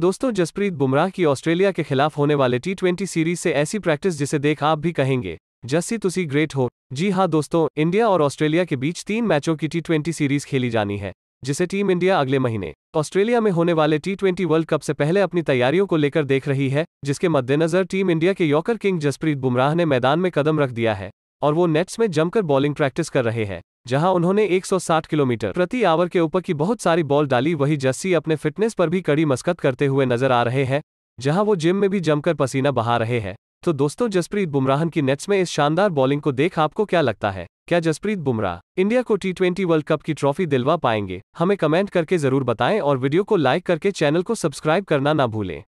दोस्तों जसप्रीत बुमराह की ऑस्ट्रेलिया के खिलाफ होने वाले टी ट्वेंटी सीरीज से ऐसी प्रैक्टिस जिसे देख आप भी कहेंगे जस्सी तुसी ग्रेट हो जी हाँ दोस्तों इंडिया और ऑस्ट्रेलिया के बीच तीन मैचों की टी ट्वेंटी सीरीज खेली जानी है जिसे टीम इंडिया अगले महीने ऑस्ट्रेलिया में होने वाले टी ट्वेंटी वर्ल्ड कप से पहले अपनी तैयारियों को लेकर देख रही है जिसके मद्देनजर टीम इंडिया के यॉकर किंग जसप्रीत बुमराह ने मैदान में कदम रख दिया है और वो नेट्स में जमकर बॉलिंग प्रैक्टिस कर रहे हैं जहां उन्होंने 160 किलोमीटर प्रति आवर के ऊपर की बहुत सारी बॉल डाली वहीं जस्सी अपने फिटनेस पर भी कड़ी मस्कत करते हुए नजर आ रहे हैं जहां वो जिम में भी जमकर पसीना बहा रहे हैं तो दोस्तों जसप्रीत बुमराहन की नेट्स में इस शानदार बॉलिंग को देख आपको क्या लगता है क्या जसप्रीत बुमराह इंडिया को टी ट्वेंटी वर्ल्ड कप की ट्रॉफी दिलवा पाएंगे हमें कमेंट करके जरूर बताएं और वीडियो को लाइक करके चैनल को सब्सक्राइब करना ना भूलें